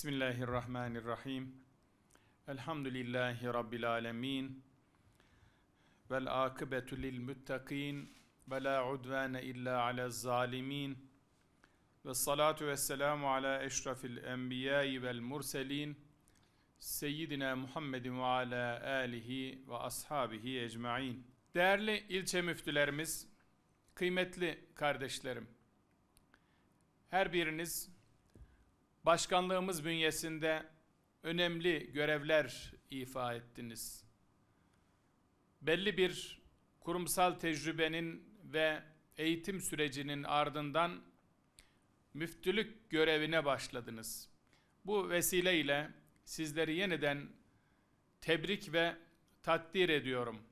Bismillahirrahmanirrahim. Elhamdülillahi Rabbil alemin. Vel akıbetü lil muttakin. Ve la udvane illa ala zalimin. Ve salatu ve selamu ala eşrafil enbiyai vel murselin. Seyyidina Muhammedin ve ala alihi ve ashabihi ecmain. Değerli ilçe müftülerimiz, kıymetli kardeşlerim, her biriniz başkanlığımız bünyesinde önemli görevler ifa ettiniz. Belli bir kurumsal tecrübenin ve eğitim sürecinin ardından müftülük görevine başladınız. Bu vesileyle sizleri yeniden tebrik ve takdir ediyorum.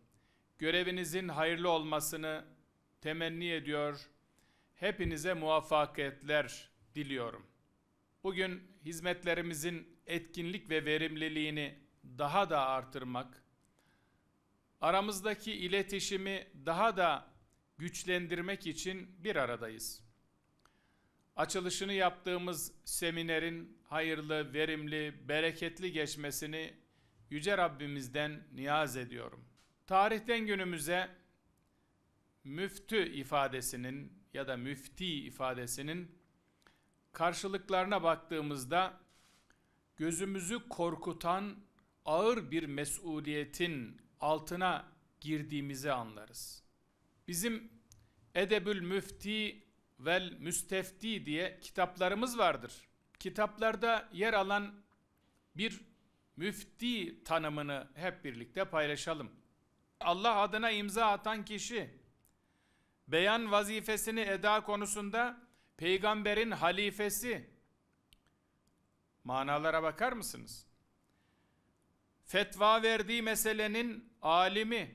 Görevinizin hayırlı olmasını temenni ediyor. Hepinize muvaffakiyetler diliyorum.'' Bugün hizmetlerimizin etkinlik ve verimliliğini daha da artırmak, aramızdaki iletişimi daha da güçlendirmek için bir aradayız. Açılışını yaptığımız seminerin hayırlı, verimli, bereketli geçmesini yüce Rabbimizden niyaz ediyorum. Tarihten günümüze müftü ifadesinin ya da müfti ifadesinin karşılıklarına baktığımızda gözümüzü korkutan ağır bir mesuliyetin altına girdiğimizi anlarız. Bizim Edebül Müfti vel Müstefti diye kitaplarımız vardır. Kitaplarda yer alan bir müfti tanımını hep birlikte paylaşalım. Allah adına imza atan kişi beyan vazifesini eda konusunda peygamberin halifesi manalara bakar mısınız? Fetva verdiği meselenin alimi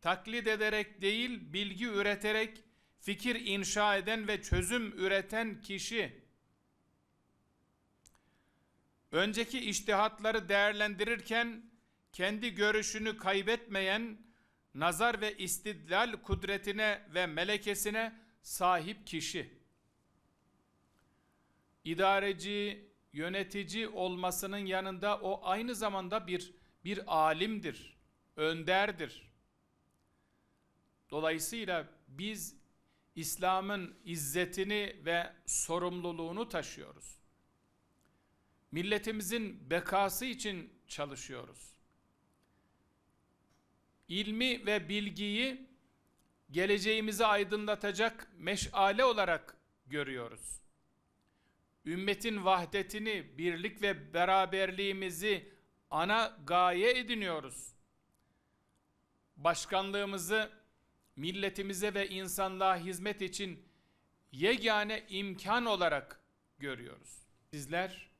taklit ederek değil bilgi üreterek fikir inşa eden ve çözüm üreten kişi önceki iştihatları değerlendirirken kendi görüşünü kaybetmeyen nazar ve istidlal kudretine ve melekesine sahip kişi idareci, yönetici olmasının yanında o aynı zamanda bir bir alimdir, önderdir. Dolayısıyla biz İslam'ın izzetini ve sorumluluğunu taşıyoruz. Milletimizin bekası için çalışıyoruz. İlmi ve bilgiyi geleceğimizi aydınlatacak meşale olarak görüyoruz ümmetin vahdetini, birlik ve beraberliğimizi ana gaye ediniyoruz. Başkanlığımızı milletimize ve insanlığa hizmet için yegane imkan olarak görüyoruz. Sizler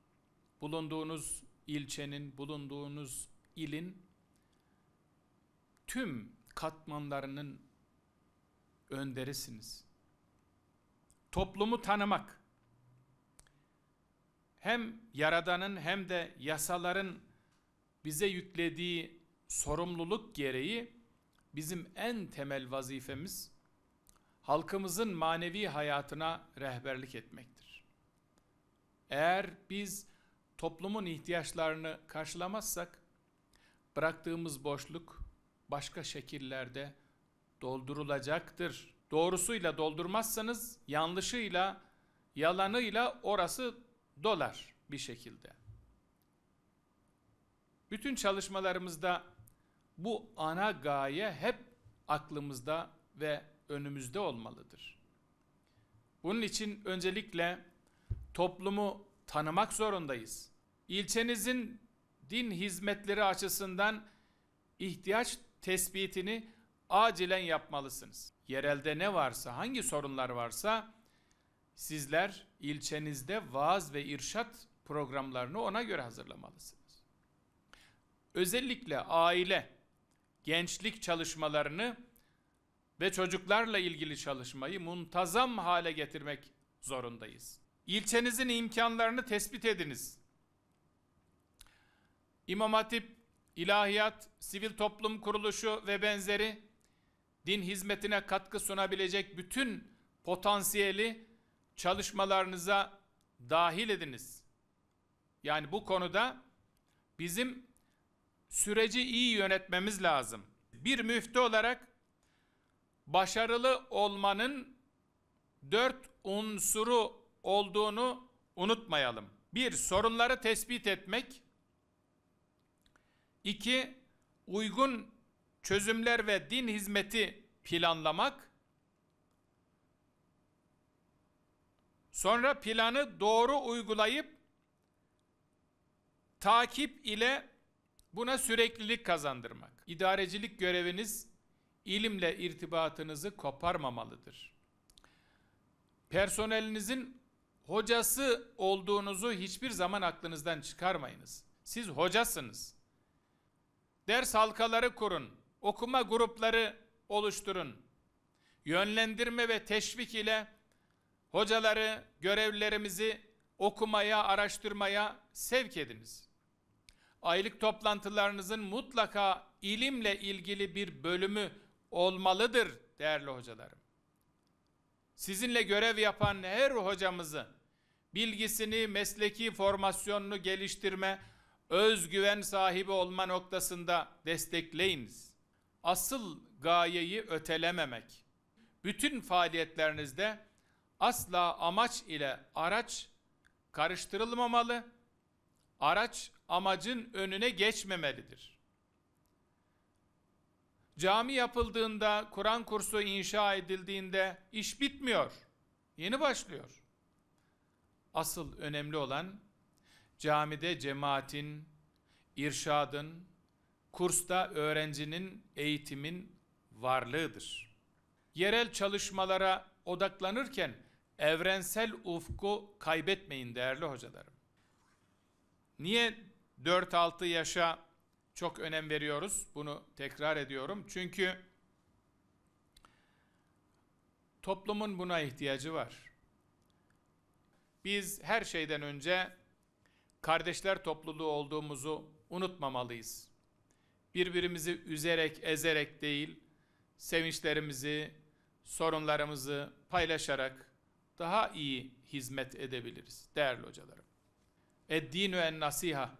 bulunduğunuz ilçenin, bulunduğunuz ilin tüm katmanlarının önderisiniz. Toplumu tanımak, hem yaradanın hem de yasaların bize yüklediği sorumluluk gereği bizim en temel vazifemiz halkımızın manevi hayatına rehberlik etmektir. Eğer biz toplumun ihtiyaçlarını karşılamazsak bıraktığımız boşluk başka şekillerde doldurulacaktır. Doğrusuyla doldurmazsanız yanlışıyla, yalanıyla orası dolar bir şekilde. Bütün çalışmalarımızda bu ana gaye hep aklımızda ve önümüzde olmalıdır. Bunun için öncelikle toplumu tanımak zorundayız. İlçenizin din hizmetleri açısından ihtiyaç tespitini acilen yapmalısınız. Yerelde ne varsa, hangi sorunlar varsa sizler ilçenizde vaaz ve irşat programlarını ona göre hazırlamalısınız. Özellikle aile, gençlik çalışmalarını ve çocuklarla ilgili çalışmayı muntazam hale getirmek zorundayız. İlçenizin imkanlarını tespit ediniz. İmam Hatip, İlahiyat, Sivil Toplum Kuruluşu ve benzeri din hizmetine katkı sunabilecek bütün potansiyeli çalışmalarınıza dahil ediniz. Yani bu konuda bizim süreci iyi yönetmemiz lazım. Bir müftü olarak başarılı olmanın dört unsuru olduğunu unutmayalım. Bir, sorunları tespit etmek. İki, uygun çözümler ve din hizmeti planlamak. Sonra planı doğru uygulayıp takip ile buna süreklilik kazandırmak. İdarecilik göreviniz ilimle irtibatınızı koparmamalıdır. Personelinizin hocası olduğunuzu hiçbir zaman aklınızdan çıkarmayınız. Siz hocasınız. Ders halkaları kurun, okuma grupları oluşturun. Yönlendirme ve teşvik ile hocaları, görevlilerimizi okumaya, araştırmaya sevk ediniz. Aylık toplantılarınızın mutlaka ilimle ilgili bir bölümü olmalıdır değerli hocalarım. Sizinle görev yapan her hocamızı bilgisini, mesleki formasyonunu geliştirme, özgüven sahibi olma noktasında destekleyiniz. Asıl gayeyi ötelememek. Bütün faaliyetlerinizde asla amaç ile araç karıştırılmamalı. Araç amacın önüne geçmemelidir. Cami yapıldığında, Kur'an kursu inşa edildiğinde iş bitmiyor. Yeni başlıyor. Asıl önemli olan camide cemaatin, irşadın, kursta öğrencinin, eğitimin varlığıdır. Yerel çalışmalara odaklanırken evrensel ufku kaybetmeyin değerli hocalarım. Niye 4-6 yaşa çok önem veriyoruz? Bunu tekrar ediyorum. Çünkü toplumun buna ihtiyacı var. Biz her şeyden önce kardeşler topluluğu olduğumuzu unutmamalıyız. Birbirimizi üzerek, ezerek değil, sevinçlerimizi, sorunlarımızı paylaşarak, daha iyi hizmet edebiliriz değerli hocalarım. Eddinü en nasiha.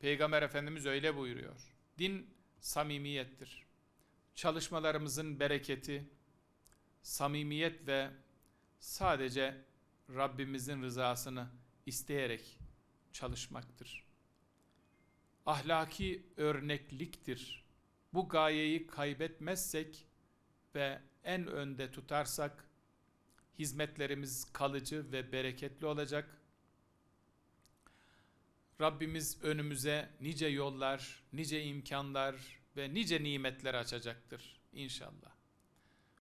Peygamber Efendimiz öyle buyuruyor. Din samimiyettir. Çalışmalarımızın bereketi samimiyet ve sadece Rabbimizin rızasını isteyerek çalışmaktır. Ahlaki örnekliktir. Bu gayeyi kaybetmezsek ve en önde tutarsak hizmetlerimiz kalıcı ve bereketli olacak. Rabbimiz önümüze nice yollar, nice imkanlar ve nice nimetler açacaktır inşallah.